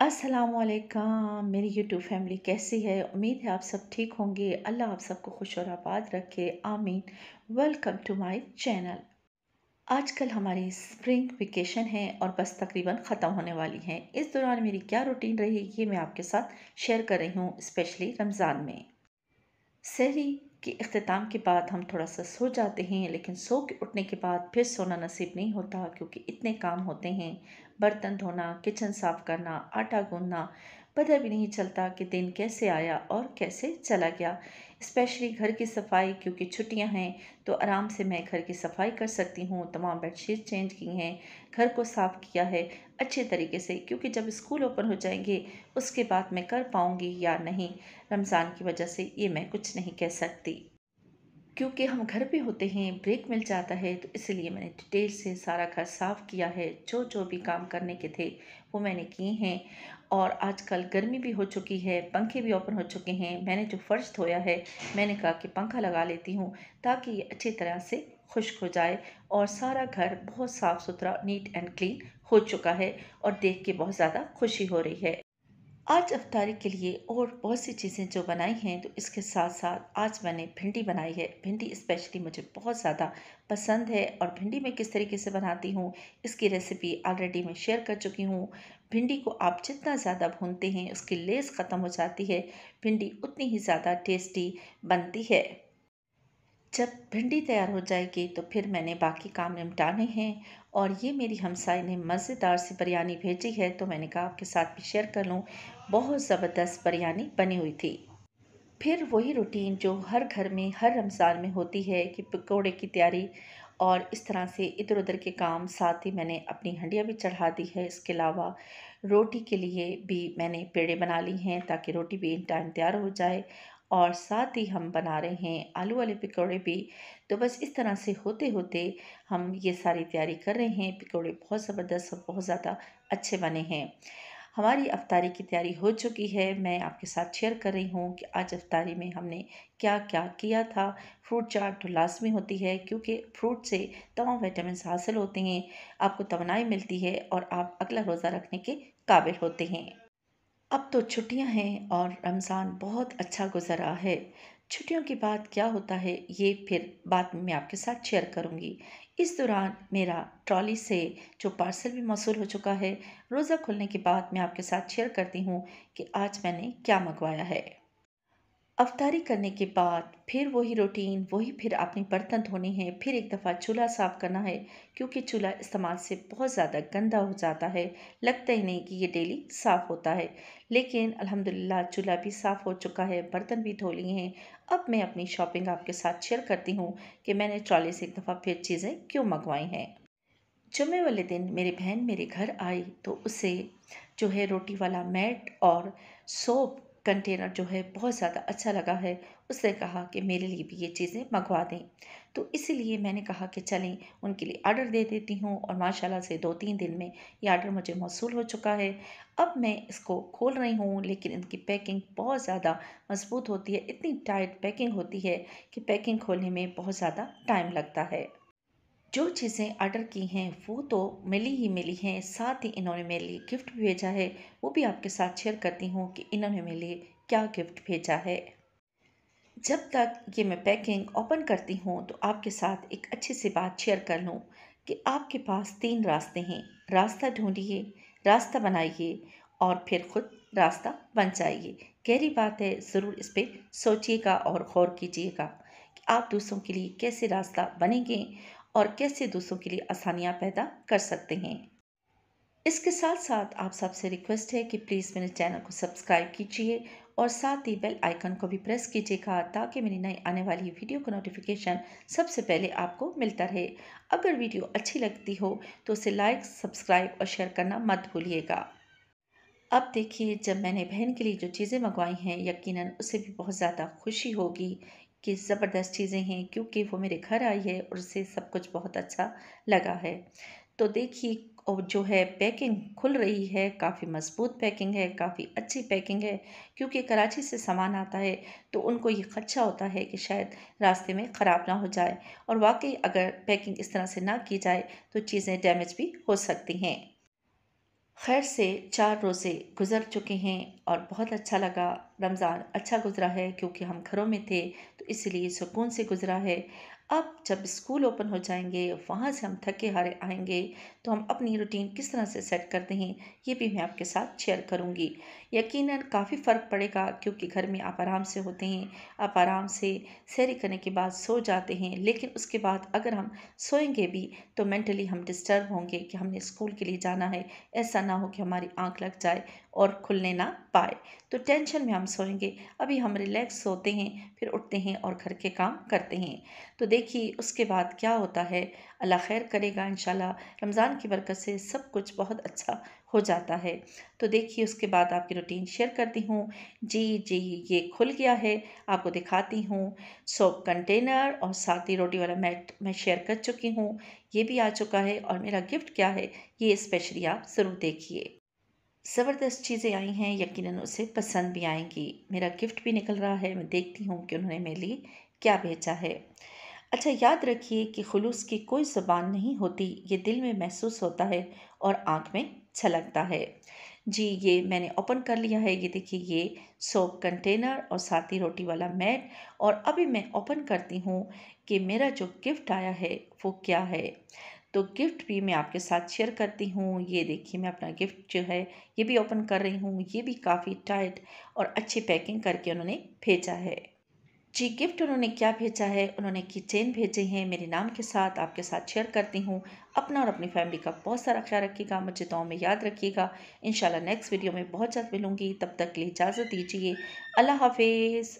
असलकम मेरी YouTube family कैसी है उम्मीद है आप सब ठीक होंगे अल्लाह आप सबको खुश और आबाद रखे आमीन वेलकम टू माय चैनल आजकल हमारी स्प्रिंग वेकेशन है और बस तकरीबन ख़त्म होने वाली है इस दौरान मेरी क्या रूटीन रही ये मैं आपके साथ शेयर कर रही हूँ स्पेशली रमज़ान में शहरी के अख्ताम के बाद हम थोड़ा सा सो जाते हैं लेकिन सो के उठने के बाद फिर सोना नसीब नहीं होता क्योंकि इतने काम होते हैं बर्तन धोना किचन साफ़ करना आटा गूंदना पता भी नहीं चलता कि दिन कैसे आया और कैसे चला गया स्पेशली घर की सफाई क्योंकि छुट्टियां हैं तो आराम से मैं घर की सफाई कर सकती हूँ तमाम बेडशीट चेंज की हैं घर को साफ़ किया है अच्छे तरीके से क्योंकि जब स्कूल ओपन हो जाएंगे उसके बाद मैं कर पाऊँगी या नहीं रमज़ान की वजह से ये मैं कुछ नहीं कह सकती क्योंकि हम घर पे होते हैं ब्रेक मिल जाता है तो इसलिए मैंने डिटेल से सारा घर साफ़ किया है जो जो भी काम करने के थे वो मैंने किए हैं और आजकल गर्मी भी हो चुकी है पंखे भी ओपन हो चुके हैं मैंने जो फ़र्श धोया है मैंने कहा कि पंखा लगा लेती हूँ ताकि ये अच्छी तरह से खुश्क हो जाए और सारा घर बहुत साफ़ सुथरा नीट एंड क्लीन हो चुका है और देख के बहुत ज़्यादा खुशी हो रही है आज अफ्तारी के लिए और बहुत सी चीज़ें जो बनाई हैं तो इसके साथ साथ आज मैंने भिंडी बनाई है भिंडी स्पेशली मुझे बहुत ज़्यादा पसंद है और भिंडी मैं किस तरीके से बनाती हूँ इसकी रेसिपी ऑलरेडी मैं शेयर कर चुकी हूँ भिंडी को आप जितना ज़्यादा भूनते हैं उसकी लेस ख़त्म हो जाती है भिंडी उतनी ही ज़्यादा टेस्टी बनती है जब भिंडी तैयार हो जाएगी तो फिर मैंने बाकी काम निपटाने हैं और ये मेरी हमसाई ने मज़ेदार सी बिरयानी भेजी है तो मैंने कहा आपके साथ भी शेयर कर लूँ बहुत ज़बरदस्त बिरयानी बनी हुई थी फिर वही रूटीन जो हर घर में हर रमज़ान में होती है कि पकौड़े की तैयारी और इस तरह से इधर उधर के काम साथ ही मैंने अपनी हंडियाँ भी चढ़ा दी है इसके अलावा रोटी के लिए भी मैंने पेड़े बना ली हैं ताकि रोटी भी इन टाइम तैयार हो जाए और साथ ही हम बना रहे हैं आलू वाले पकौड़े भी तो बस इस तरह से होते होते हम ये सारी तैयारी कर रहे हैं पकौड़े बहुत ज़बरदस्त और बहुत ज़्यादा अच्छे बने हैं हमारी अफ्तारी की तैयारी हो चुकी है मैं आपके साथ शेयर कर रही हूँ कि आज अफ्तारी में हमने क्या क्या किया था फ्रूट चाट तो लाजमी होती है क्योंकि फ्रूट से तमाम विटामिन हासिल होते हैं आपको तोनाई मिलती है और आप अगला रोज़ा रखने के काबिल होते हैं अब तो छुट्टियां हैं और रमज़ान बहुत अच्छा गुजरा है छुट्टियों के बाद क्या होता है ये फिर बाद में मैं आपके साथ शेयर करूंगी इस दौरान मेरा ट्रॉली से जो पार्सल भी मौसू हो चुका है रोज़ा खुलने के बाद मैं आपके साथ शेयर करती हूँ कि आज मैंने क्या मंगवाया है अवतारी करने के बाद फिर वही रूटीन वही फिर अपनी बर्तन धोने हैं फिर एक दफ़ा चूल्हा साफ़ करना है क्योंकि चूल्हा इस्तेमाल से बहुत ज़्यादा गंदा हो जाता है लगता ही नहीं कि ये डेली साफ़ होता है लेकिन अल्हम्दुलिल्लाह चूल्हा भी साफ़ हो चुका है बर्तन भी धो लिए हैं अब मैं अपनी शॉपिंग आपके साथ शेयर करती हूँ कि मैंने ट्रॉली से एक दफ़ा फिर चीज़ें क्यों मंगवाई हैं जुम्मे वाले दिन मेरी बहन मेरे घर आई तो उसे जो है रोटी वाला मैट और सोप कंटेनर जो है बहुत ज़्यादा अच्छा लगा है उसने कहा कि मेरे लिए भी ये चीज़ें मंगवा दें तो इसीलिए मैंने कहा कि चलें उनके लिए आर्डर दे देती हूँ और माशाल्लाह से दो तीन दिन में ये आर्डर मुझे मौसू हो चुका है अब मैं इसको खोल रही हूँ लेकिन इनकी पैकिंग बहुत ज़्यादा मजबूत होती है इतनी टाइट पैकिंग होती है कि पैकिंग खोलने में बहुत ज़्यादा टाइम लगता है जो चीज़ें आर्डर की हैं वो तो मिली ही मिली हैं साथ ही इन्होंने मेरे लिए गिफ्ट भी भेजा है वो भी आपके साथ शेयर करती हूँ कि इन्होंने मेरे लिए क्या गिफ्ट भेजा है जब तक ये मैं पैकिंग ओपन करती हूँ तो आपके साथ एक अच्छी सी बात शेयर कर लूँ कि आपके पास तीन रास्ते हैं रास्ता ढूंढिए रास्ता बनाइए और फिर खुद रास्ता बन जाइए गहरी बात है ज़रूर इस पर सोचिएगा और गौर कीजिएगा कि आप दूसरों के लिए कैसे रास्ता बनेंगे और कैसे दूसरों के लिए आसानियाँ पैदा कर सकते हैं इसके साथ साथ आप सबसे रिक्वेस्ट है कि प्लीज़ मेरे चैनल को सब्सक्राइब कीजिए और साथ ही बेल आइकन को भी प्रेस कीजिएगा ताकि मेरी नई आने वाली वीडियो का नोटिफिकेशन सबसे पहले आपको मिलता रहे अगर वीडियो अच्छी लगती हो तो उसे लाइक सब्सक्राइब और शेयर करना मत भूलिएगा अब देखिए जब मैंने बहन के लिए जो चीज़ें मंगवाई हैं यकीनन उसे भी बहुत ज़्यादा खुशी होगी कि ज़बरदस्त चीज़ें हैं क्योंकि वो मेरे घर आई है और उसे सब कुछ बहुत अच्छा लगा है तो देखिए और जो है पैकिंग खुल रही है काफ़ी मजबूत पैकिंग है काफ़ी अच्छी पैकिंग है क्योंकि कराची से सामान आता है तो उनको ये खदशा होता है कि शायद रास्ते में ख़राब ना हो जाए और वाकई अगर पैकिंग इस तरह से ना की जाए तो चीज़ें डैमेज भी हो सकती हैं खैर से चार रोज़े गुज़र चुके हैं और बहुत अच्छा लगा रमज़ान अच्छा गुज़रा है क्योंकि हम घरों में थे तो इसलिए सुकून से गुज़रा है अब जब स्कूल ओपन हो जाएंगे वहाँ से हम थके हारे आएंगे तो हम अपनी रूटीन किस तरह से सेट करते हैं ये भी मैं आपके साथ शेयर करूँगी यकीन काफ़ी फ़र्क पड़ेगा क्योंकि घर में आप आराम से होते हैं आप आराम से सैरी करने के बाद सो जाते हैं लेकिन उसके बाद अगर हम सोएंगे भी तो मेंटली हम डिस्टर्ब होंगे कि हमने स्कूल के लिए जाना है ऐसा ना हो कि हमारी आँख लग जाए और खुलने ना पाए तो टेंशन में हम सोएंगे अभी हम रिलैक्स होते हैं फिर उठते हैं और घर के काम करते हैं तो देखिए उसके बाद क्या होता है अल्लाह खैर करेगा इन रमज़ान की बरकत से सब कुछ बहुत अच्छा हो जाता है तो देखिए उसके बाद आपकी रूटीन शेयर करती हूँ जी जी ये खुल गया है आपको दिखाती हूँ सोप कंटेनर और साथ ही रोटी वाला मैट मैं शेयर कर चुकी हूँ ये भी आ चुका है और मेरा गिफ्ट क्या है ये स्पेशली आप ज़रूर देखिए ज़बरदस्त चीज़ें आई हैं यकीनन उसे पसंद भी आएंगी मेरा गिफ्ट भी निकल रहा है मैं देखती हूँ कि उन्होंने मेरे लिए क्या भेजा है अच्छा याद रखिए कि खुलूस की कोई ज़बान नहीं होती ये दिल में महसूस होता है और आँख में छलकता है जी ये मैंने ओपन कर लिया है ये देखिए ये सोप कंटेनर और साथ ही रोटी वाला मैट और अभी मैं ओपन करती हूँ कि मेरा जो गिफ्ट आया है वो क्या है तो गिफ्ट भी मैं आपके साथ शेयर करती हूँ ये देखिए मैं अपना गिफ्ट जो है ये भी ओपन कर रही हूँ ये भी काफ़ी टाइट और अच्छी पैकिंग करके उन्होंने भेजा है जी गिफ्ट उन्होंने क्या भेजा है उन्होंने की चेन भेजे हैं मेरे नाम के साथ आपके साथ शेयर करती हूँ अपना और अपनी फैमिली का बहुत सारा ख्याल रखिएगा मुझे दुआ में याद रखिएगा इन नेक्स्ट वीडियो में बहुत जल्द मिलूंगी तब तक के लिए इजाज़त दीजिए अल्लाह हाफिज़